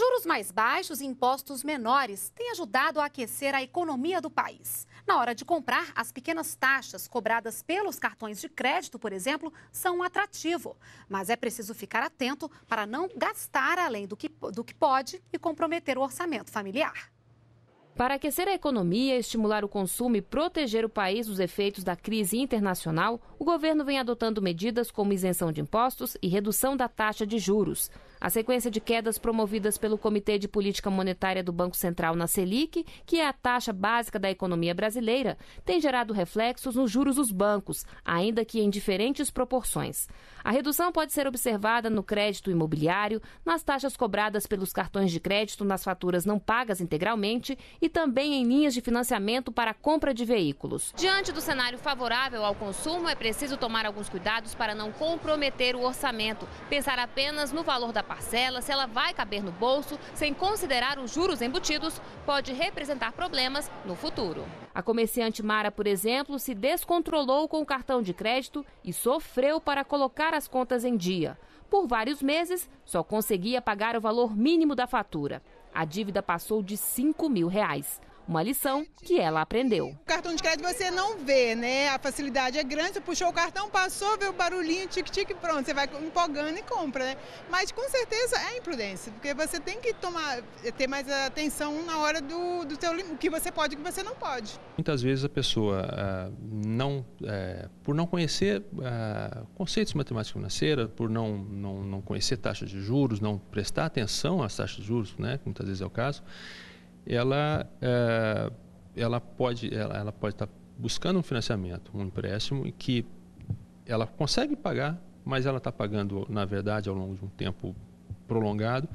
Juros mais baixos e impostos menores têm ajudado a aquecer a economia do país. Na hora de comprar, as pequenas taxas cobradas pelos cartões de crédito, por exemplo, são um atrativo. Mas é preciso ficar atento para não gastar além do que, do que pode e comprometer o orçamento familiar. Para aquecer a economia, estimular o consumo e proteger o país dos efeitos da crise internacional, o governo vem adotando medidas como isenção de impostos e redução da taxa de juros. A sequência de quedas promovidas pelo Comitê de Política Monetária do Banco Central na Selic, que é a taxa básica da economia brasileira, tem gerado reflexos nos juros dos bancos, ainda que em diferentes proporções. A redução pode ser observada no crédito imobiliário, nas taxas cobradas pelos cartões de crédito nas faturas não pagas integralmente e também em linhas de financiamento para a compra de veículos. Diante do cenário favorável ao consumo, é preciso tomar alguns cuidados para não comprometer o orçamento, pensar apenas no valor da parcela, se ela vai caber no bolso, sem considerar os juros embutidos, pode representar problemas no futuro. A comerciante Mara, por exemplo, se descontrolou com o cartão de crédito e sofreu para colocar as contas em dia. Por vários meses, só conseguia pagar o valor mínimo da fatura. A dívida passou de 5 mil reais. Uma lição que ela aprendeu. O cartão de crédito você não vê, né? A facilidade é grande, você puxou o cartão, passou, vê o barulhinho, tic-tic, pronto, você vai empolgando e compra, né? Mas com certeza é imprudência, porque você tem que tomar, ter mais atenção na hora do, do seu o que você pode e o que você não pode. Muitas vezes a pessoa, ah, não, eh, por não conhecer ah, conceitos de matemática financeira, por não, não, não conhecer taxas de juros, não prestar atenção às taxas de juros, né, que muitas vezes é o caso, ela, é, ela pode ela, ela pode estar tá buscando um financiamento, um empréstimo que ela consegue pagar, mas ela está pagando, na verdade, ao longo de um tempo prolongado,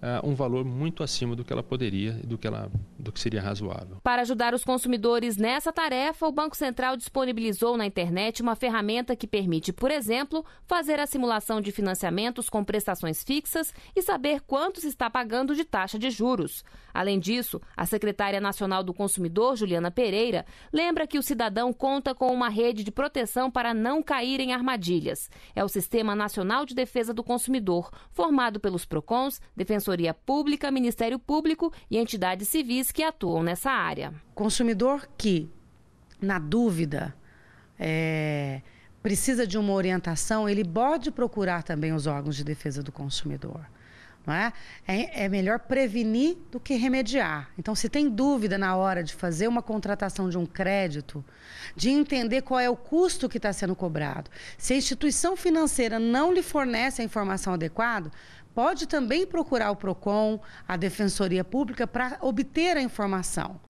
é, um valor muito acima do que ela poderia, do que ela do que seria razoável. Para ajudar os consumidores nessa tarefa, o Banco Central disponibilizou na internet uma ferramenta que permite, por exemplo, fazer a simulação de financiamentos com prestações fixas e saber quanto se está pagando de taxa de juros. Além disso, a secretária nacional do consumidor, Juliana Pereira, lembra que o cidadão conta com uma rede de proteção para não cair em armadilhas. É o Sistema Nacional de Defesa do Consumidor, formado pelos PROCONs, Defensoria Pública, Ministério Público e entidades civis que atuam nessa área. Consumidor que, na dúvida, é, precisa de uma orientação, ele pode procurar também os órgãos de defesa do consumidor. Não é? É, é melhor prevenir do que remediar. Então, se tem dúvida na hora de fazer uma contratação de um crédito, de entender qual é o custo que está sendo cobrado, se a instituição financeira não lhe fornece a informação adequada, pode também procurar o PROCON, a Defensoria Pública, para obter a informação.